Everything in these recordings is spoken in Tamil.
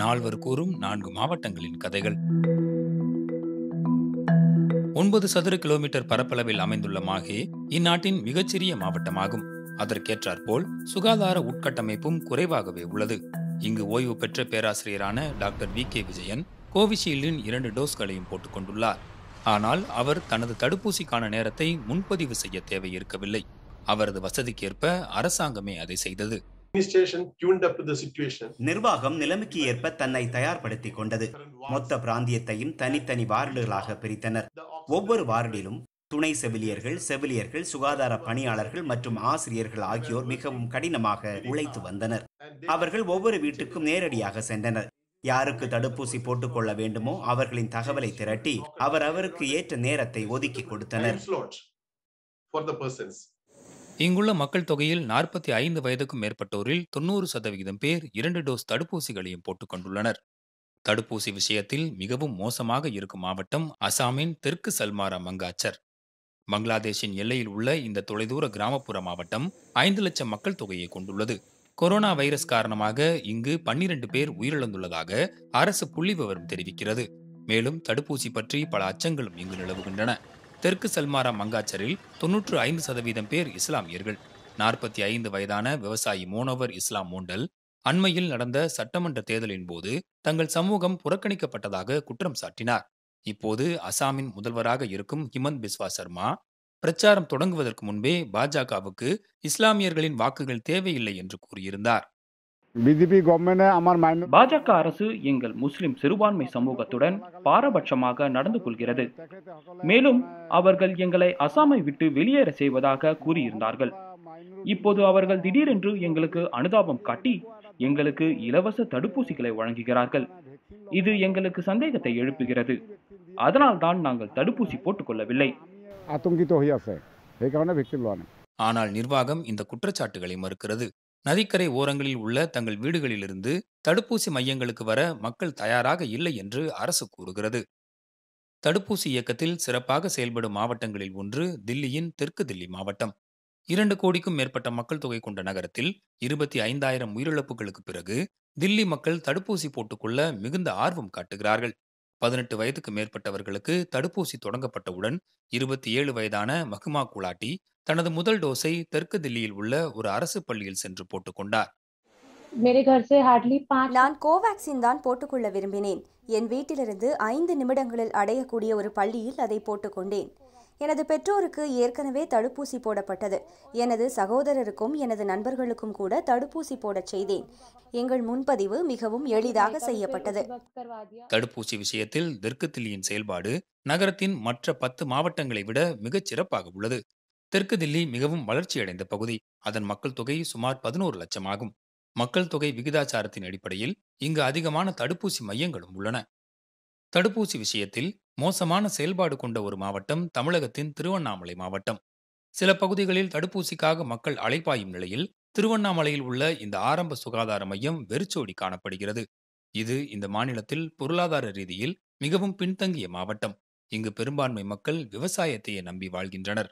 நால்வர் கூறும் நான்கு மாவட்டங்களின் கதைகள் ஒன்பது சதுர கிலோமீட்டர் பரப்பளவில் அமைந்துள்ள மாஹே இந்நாட்டின் மிகச்சிறிய மாவட்டமாகும் அதற்கேற்றாற்போல் சுகாதார உட்கட்டமைப்பும் குறைவாகவே உள்ளது இங்கு ஓய்வு பெற்ற பேராசிரியரான டாக்டர் வி கே விஜயன் கோவிஷீல்டின் இரண்டு டோஸ்களையும் போட்டுக்கொண்டுள்ளார் ஆனால் அவர் தனது தடுப்பூசிக்கான நேரத்தை முன்பதிவு செய்ய தேவை இருக்கவில்லை அவரது வசதிக்கேற்ப அரசாங்கமே அதை செய்தது நிர்வாகம் நிலைமைக்கு ஏற்ப தன்னை தயார்படுத்திக் கொண்டது மொத்த பிராந்தியத்தையும் தனித்தனி வார்டுகளாக பிரித்தனர் ஒவ்வொரு வார்டிலும் துணை செவிலியர்கள் செவிலியர்கள் சுகாதார பணியாளர்கள் மற்றும் ஆசிரியர்கள் ஆகியோர் மிகவும் கடினமாக உழைத்து வந்தனர் அவர்கள் ஒவ்வொரு வீட்டுக்கும் நேரடியாக சென்றனர் யாருக்கு தடுப்பூசி போட்டுக்கொள்ள வேண்டுமோ அவர்களின் தகவலை திரட்டி அவர் அவருக்கு ஏற்ற நேரத்தை ஒதுக்கி கொடுத்தனர் இங்குள்ள மக்கள் தொகையில் நாற்பத்தி ஐந்து வயதுக்கும் மேற்பட்டோரில் தொன்னூறு சதவிகிதம் பேர் இரண்டு டோஸ் தடுப்பூசிகளையும் போட்டுக்கொண்டுள்ளனர் தடுப்பூசி விஷயத்தில் மிகவும் மோசமாக இருக்கும் மாவட்டம் அசாமின் தெற்கு சல்மாரா மங்காச்சர் பங்களாதேஷின் எல்லையில் உள்ள இந்த தொலைதூர கிராமப்புற மாவட்டம் ஐந்து லட்சம் மக்கள் தொகையை கொண்டுள்ளது கொரோனா வைரஸ் காரணமாக இங்கு பன்னிரண்டு பேர் உயிரிழந்துள்ளதாக அரசு புள்ளி விவரம் தெரிவிக்கிறது மேலும் தடுப்பூசி பற்றி பல அச்சங்களும் இங்கு நிலவுகின்றன தெற்கு சல்மாரா மங்காச்சரில் தொன்னூற்று ஐந்து சதவீதம் பேர் இஸ்லாமியர்கள் நாற்பத்தி ஐந்து வயதான விவசாயி மோனோவர் இஸ்லாம் மூண்டல் அண்மையில் நடந்த சட்டமன்ற தேர்தலின் போது தங்கள் சமூகம் புறக்கணிக்கப்பட்டதாக குற்றம் சாட்டினார் இப்போது அசாமின் முதல்வராக இருக்கும் ஹிமந்த் பிஸ்வா சர்மா பிரச்சாரம் தொடங்குவதற்கு முன்பே பாஜகவுக்கு இஸ்லாமியர்களின் வாக்குகள் தேவையில்லை என்று கூறியிருந்தார் பிஜேபி கவர்மெண்ட் பாஜக அரசு எங்கள் முஸ்லிம் சிறுபான்மை சமூகத்துடன் பாரபட்சமாக நடந்து கொள்கிறது மேலும் அவர்கள் எங்களை அசாமை விட்டு வெளியேற செய்வதாக கூறியிருந்தார்கள் இப்போது அவர்கள் திடீரென்று எங்களுக்கு அனுதாபம் காட்டி எங்களுக்கு இலவச தடுப்பூசிகளை வழங்குகிறார்கள் இது எங்களுக்கு சந்தேகத்தை எழுப்புகிறது அதனால்தான் நாங்கள் தடுப்பூசி போட்டுக்கொள்ளவில்லை ஆனால் நிர்வாகம் இந்த குற்றச்சாட்டுகளை மறுக்கிறது நதிக்கரை ஓரங்களில் உள்ள தங்கள் வீடுகளிலிருந்து தடுப்பூசி மையங்களுக்கு வர மக்கள் தயாராக இல்லை என்று அரசு கூறுகிறது தடுப்பூசி இயக்கத்தில் சிறப்பாக செயல்படும் மாவட்டங்களில் ஒன்று தில்லியின் தெற்கு தில்லி மாவட்டம் இரண்டு கோடிக்கும் மேற்பட்ட மக்கள் தொகை கொண்ட நகரத்தில் இருபத்தி ஐந்தாயிரம் உயிரிழப்புகளுக்கு பிறகு தில்லி மக்கள் தடுப்பூசி போட்டுக்கொள்ள மிகுந்த ஆர்வம் காட்டுகிறார்கள் பதினெட்டு வயதுக்கு மேற்பட்டவர்களுக்கு தடுப்பூசி தொடங்கப்பட்டவுடன் இருபத்தி ஏழு வயதான மஹ்மா குலாட்டி தனது முதல் டோஸை தெற்கு தில்லியில் உள்ள ஒரு அரசு பள்ளியில் சென்று போட்டுக்கொண்டார் நான் கோவேக்சின் தான் போட்டுக்கொள்ள விரும்பினேன் என் வீட்டிலிருந்து ஐந்து நிமிடங்களில் அடையக்கூடிய ஒரு பள்ளியில் அதை போட்டுக்கொண்டேன் எனது பெற்றோருக்கு ஏற்கனவே தடுப்பூசி போடப்பட்டது எனது சகோதரருக்கும் எனது நண்பர்களுக்கும் கூட தடுப்பூசி போடச் செய்தேன் எங்கள் முன்பதிவு மிகவும் எளிதாக செய்யப்பட்டது தடுப்பூசி விஷயத்தில் தெற்கு தில்லியின் செயல்பாடு நகரத்தின் மற்ற பத்து மாவட்டங்களை விட மிகச் சிறப்பாக உள்ளது தெற்கு தில்லி மிகவும் வளர்ச்சியடைந்த பகுதி அதன் மக்கள் தொகை சுமார் பதினோரு லட்சம் ஆகும் மக்கள் தொகை விகிதாச்சாரத்தின் அடிப்படையில் இங்கு அதிகமான தடுப்பூசி மையங்களும் உள்ளன தடுப்பூசி விஷயத்தில் மோசமான செயல்பாடு கொண்ட ஒரு மாவட்டம் தமிழகத்தின் திருவண்ணாமலை மாவட்டம் சில பகுதிகளில் தடுப்பூசிக்காக மக்கள் அலைப்பாயும் நிலையில் திருவண்ணாமலையில் உள்ள இந்த ஆரம்ப சுகாதார மையம் வெறிச்சோடி காணப்படுகிறது இது இந்த மாநிலத்தில் பொருளாதார ரீதியில் மிகவும் பின்தங்கிய மாவட்டம் இங்கு பெரும்பான்மை மக்கள் விவசாயத்தையே நம்பி வாழ்கின்றனர்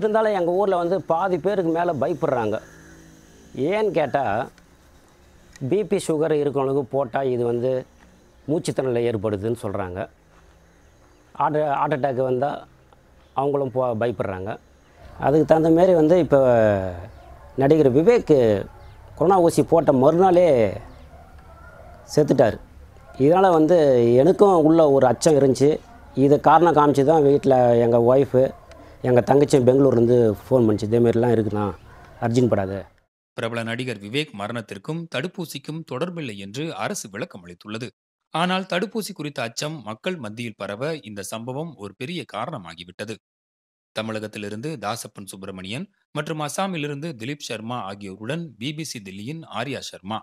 இருந்தாலும் எங்கள் ஊரில் வந்து பாதி பேருக்கு மேலே பயப்படுறாங்க ஏன்னு கேட்டால் பிபி சுகர் இருக்கிறவங்களுக்கு போட்டால் இது வந்து மூச்சுத்தணலை ஏற்படுதுன்னு சொல்கிறாங்க ஹார்ட் ஹார்ட் அட்டாக் வந்தால் அவங்களும் போ பயப்படுறாங்க அதுக்கு தகுந்த மாரி வந்து இப்போ நடிகர் விவேக் கொரோனா ஊசி போட்ட மறுநாளே செத்துட்டார் இதனால் வந்து எனக்கும் உள்ள ஒரு அச்சம் இருந்துச்சு இதை காரணம் காமிச்சு தான் வீட்டில் எங்கள் ஒய்ஃபு எங்கள் தங்கச்சி பெங்களூர்லேருந்து ஃபோன் பண்ணிச்சு இதேமாரிலாம் இருக்குண்ணா அர்ஜின் படாது பிரபல நடிகர் விவேக் மரணத்திற்கும் தடுப்பூசிக்கும் தொடர்பில்லை என்று அரசு விளக்கம் அளித்துள்ளது ஆனால் தடுப்பூசி குறித்த அச்சம் மக்கள் மத்தியில் பரவ இந்த சம்பவம் ஒரு பெரிய காரணமாகிவிட்டது தமிழகத்திலிருந்து தாசப்பன் சுப்பிரமணியன் மற்றும் அசாமிலிருந்து திலீப் சர்மா ஆகியோருடன் பிபிசி தில்லியின் ஆர்யா சர்மா